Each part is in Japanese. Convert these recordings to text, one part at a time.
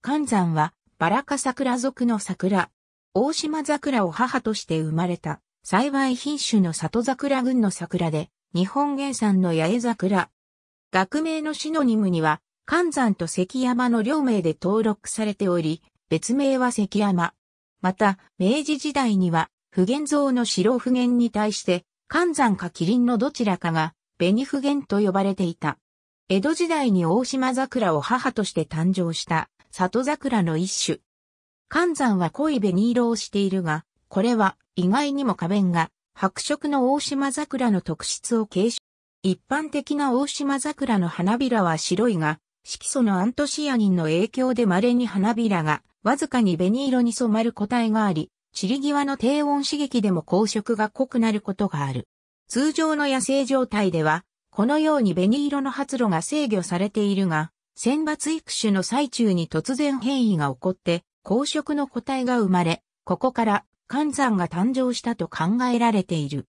寒山は、バラカ桜族の桜。大島桜を母として生まれた、栽培品種の里桜群の桜で、日本原産の八重桜。学名のシノニムには、寒山と関山の両名で登録されており、別名は関山。また、明治時代には、不言像の白不言に対して、寒山か麒麟のどちらかが、紅不言と呼ばれていた。江戸時代に大島桜を母として誕生した里桜の一種。寒山は濃い紅色をしているが、これは意外にも花弁が白色の大島桜の特質を継承。一般的な大島桜の花びらは白いが、色素のアントシアニンの影響で稀に花びらがわずかに紅色に染まる個体があり、散り際の低温刺激でも光色が濃くなることがある。通常の野生状態では、このように紅色の発露が制御されているが、選抜育種の最中に突然変異が起こって、公職の個体が生まれ、ここから寒山が誕生したと考えられている。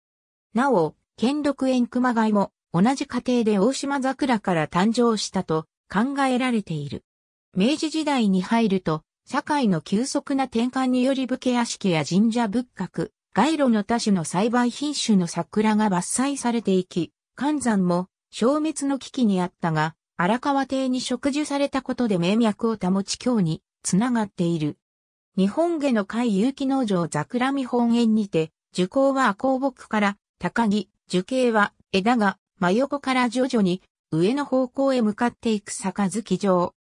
なお、兼六園熊貝も同じ過程で大島桜から誕生したと考えられている。明治時代に入ると、社会の急速な転換により武家屋敷や神社仏閣、街路の多種の栽培品種の桜が伐採されていき、寒山も消滅の危機にあったが、荒川邸に植樹されたことで名脈を保ち今日につながっている。日本下の海有機農場桜見本園にて、樹高は赤木から高木、樹形は枝が真横から徐々に上の方向へ向かっていく杯状。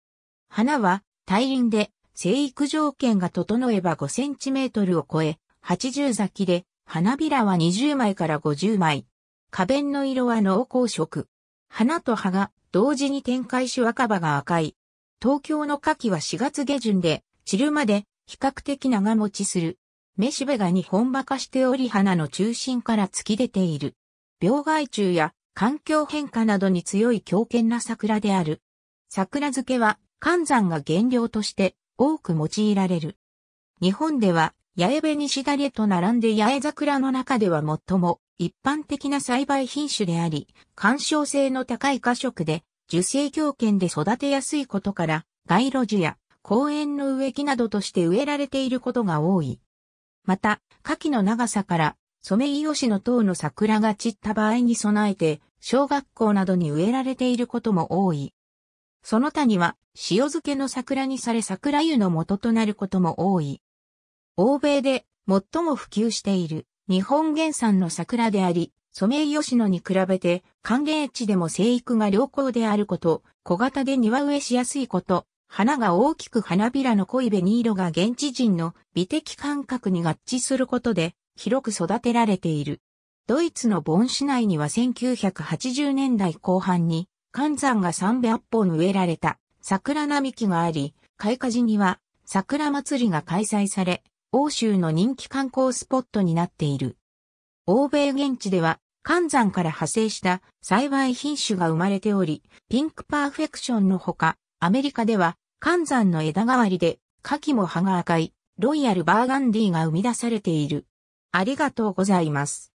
花は大輪で生育条件が整えば5センチメートルを超え、80咲きで花びらは20枚から50枚。花弁の色は濃厚色。花と葉が同時に展開し若葉が赤い。東京の夏季は4月下旬で、散るまで比較的長持ちする。雌しべが2本ば化しており花の中心から突き出ている。病害虫や環境変化などに強い強健な桜である。桜漬けは寒山が原料として多く用いられる。日本では八重紅しだれと並んで八重桜の中では最も一般的な栽培品種であり、干渉性の高い花色で、樹勢強権で育てやすいことから、街路樹や公園の植木などとして植えられていることが多い。また、夏季の長さから、ソメイヨシノ等の桜が散った場合に備えて、小学校などに植えられていることも多い。その他には、塩漬けの桜にされ桜湯の元となることも多い。欧米で最も普及している日本原産の桜であり、ソメイヨシノに比べて寒冷地でも生育が良好であること、小型で庭植えしやすいこと、花が大きく花びらの濃い紅色が現地人の美的感覚に合致することで広く育てられている。ドイツのボン市内には1980年代後半に寒山が300本植えられた桜並木があり、開花時には桜祭りが開催され、欧州の人気観光スポットになっている。欧米現地では、寒山から派生した栽培品種が生まれており、ピンクパーフェクションのほか、アメリカでは、寒山の枝代わりで、牡蠣も葉が赤い、ロイヤルバーガンディが生み出されている。ありがとうございます。